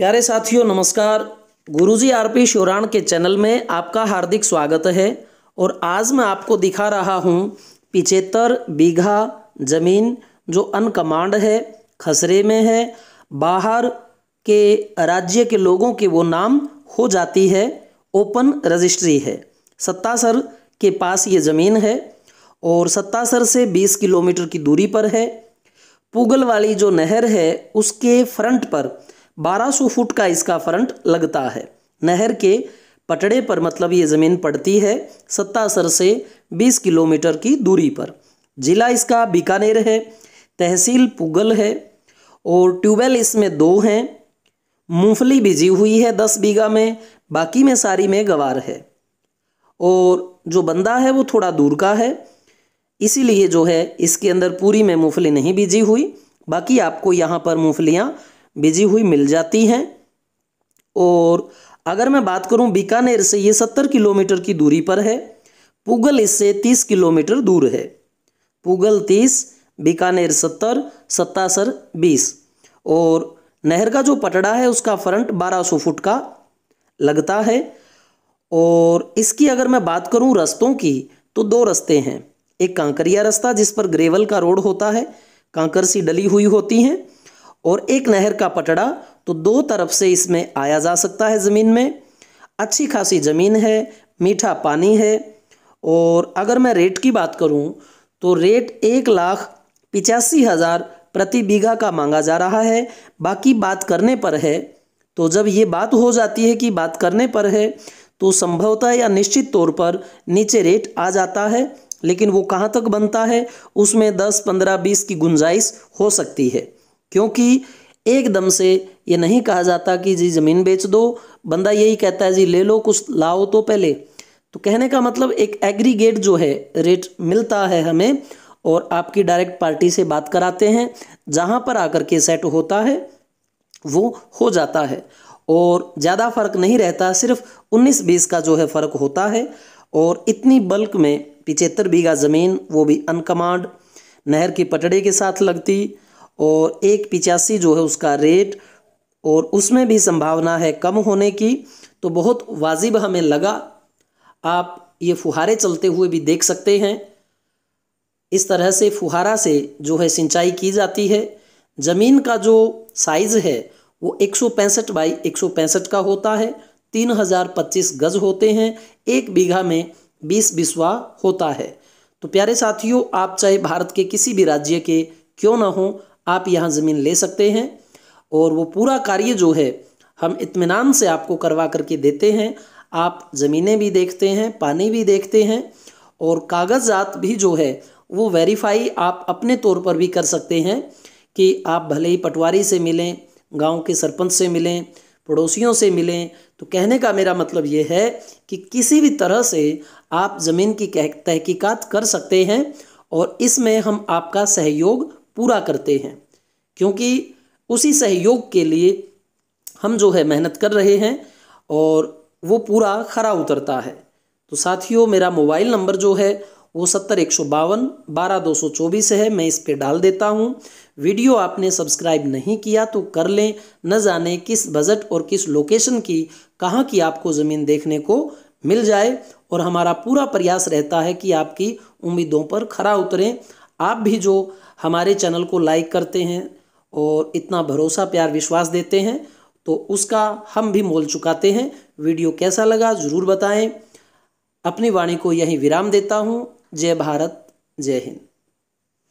प्यारे साथियों नमस्कार गुरुजी आरपी शिवराण के चैनल में आपका हार्दिक स्वागत है और आज मैं आपको दिखा रहा हूँ पिचहत्तर बीघा जमीन जो अनकमांड है खसरे में है बाहर के राज्य के लोगों के वो नाम हो जाती है ओपन रजिस्ट्री है सत्तासर के पास ये ज़मीन है और सत्तासर से 20 किलोमीटर की दूरी पर है पूगल वाली जो नहर है उसके फ्रंट पर 1200 फुट का इसका फ्रंट लगता है नहर के पटड़े पर मतलब ये ज़मीन पड़ती है सत्तासर से 20 किलोमीटर की दूरी पर जिला इसका बीकानेर है तहसील पुगल है और ट्यूबवेल इसमें दो हैं मूंगफली बिजी हुई है दस बीघा में बाकी में सारी में गवार है और जो बंदा है वो थोड़ा दूर का है इसीलिए जो है इसके अंदर पूरी में मूंगफली नहीं बीजी हुई बाकी आपको यहाँ पर मूँगफलियाँ बिजी हुई मिल जाती हैं और अगर मैं बात करूं बीकानेर से ये सत्तर किलोमीटर की दूरी पर है पुगल इससे तीस किलोमीटर दूर है पुगल तीस बीकानेर सत्तर सत्तासर बीस और नहर का जो पटड़ा है उसका फ्रंट बारह सौ फुट का लगता है और इसकी अगर मैं बात करूं रस्तों की तो दो रास्ते हैं एक कांकरिया रास्ता जिस पर ग्रेवल का रोड होता है कांकर सी डली हुई होती हैं और एक नहर का पटड़ा तो दो तरफ से इसमें आया जा सकता है ज़मीन में अच्छी खासी ज़मीन है मीठा पानी है और अगर मैं रेट की बात करूं तो रेट एक लाख पिचासी हज़ार प्रति बीघा का मांगा जा रहा है बाकी बात करने पर है तो जब ये बात हो जाती है कि बात करने पर है तो संभवतः या निश्चित तौर पर नीचे रेट आ जाता है लेकिन वो कहाँ तक बनता है उसमें दस पंद्रह बीस की गुंजाइश हो सकती है क्योंकि एकदम से ये नहीं कहा जाता कि जी ज़मीन बेच दो बंदा यही कहता है जी ले लो कुछ लाओ तो पहले तो कहने का मतलब एक एग्रीगेट जो है रेट मिलता है हमें और आपकी डायरेक्ट पार्टी से बात कराते हैं जहाँ पर आकर के सेट होता है वो हो जाता है और ज़्यादा फ़र्क नहीं रहता सिर्फ 19-20 का जो है फ़र्क होता है और इतनी बल्क में पिचहत्तर बीघा ज़मीन वो भी अनकमांड नहर की पटड़े के साथ लगती और एक पिचासी जो है उसका रेट और उसमें भी संभावना है कम होने की तो बहुत वाजिब हमें लगा आप ये फुहारे चलते हुए भी देख सकते हैं इस तरह से फुहारा से जो है सिंचाई की जाती है ज़मीन का जो साइज़ है वो एक सौ पैंसठ बाई एक सौ पैंसठ का होता है तीन हज़ार पच्चीस गज होते हैं एक बीघा में बीस बिस्वा होता है तो प्यारे साथियों आप चाहे भारत के किसी भी राज्य के क्यों ना हो आप यहाँ ज़मीन ले सकते हैं और वो पूरा कार्य जो है हम इत्मीनान से आपको करवा करके देते हैं आप ज़मीनें भी देखते हैं पानी भी देखते हैं और कागज़ात भी जो है वो वेरीफाई आप अपने तौर पर भी कर सकते हैं कि आप भले ही पटवारी से मिलें गांव के सरपंच से मिलें पड़ोसियों से मिलें तो कहने का मेरा मतलब ये है कि किसी भी तरह से आप ज़मीन की तहकीकात कर सकते हैं और इसमें हम आपका सहयोग पूरा करते हैं क्योंकि उसी सहयोग के लिए हम जो है मेहनत कर रहे हैं और वो पूरा खरा उतरता है तो साथियों मेरा मोबाइल नंबर जो है वो सत्तर एक सौ बावन बारह दो सौ चौबीस है मैं इस पर डाल देता हूँ वीडियो आपने सब्सक्राइब नहीं किया तो कर लें न जाने किस बजट और किस लोकेशन की कहाँ की आपको ज़मीन देखने को मिल जाए और हमारा पूरा प्रयास रहता है कि आपकी उम्मीदों पर खरा उतरें आप भी जो हमारे चैनल को लाइक करते हैं और इतना भरोसा प्यार विश्वास देते हैं तो उसका हम भी मोल चुकाते हैं वीडियो कैसा लगा ज़रूर बताएं अपनी वाणी को यहीं विराम देता हूँ जय भारत जय हिंद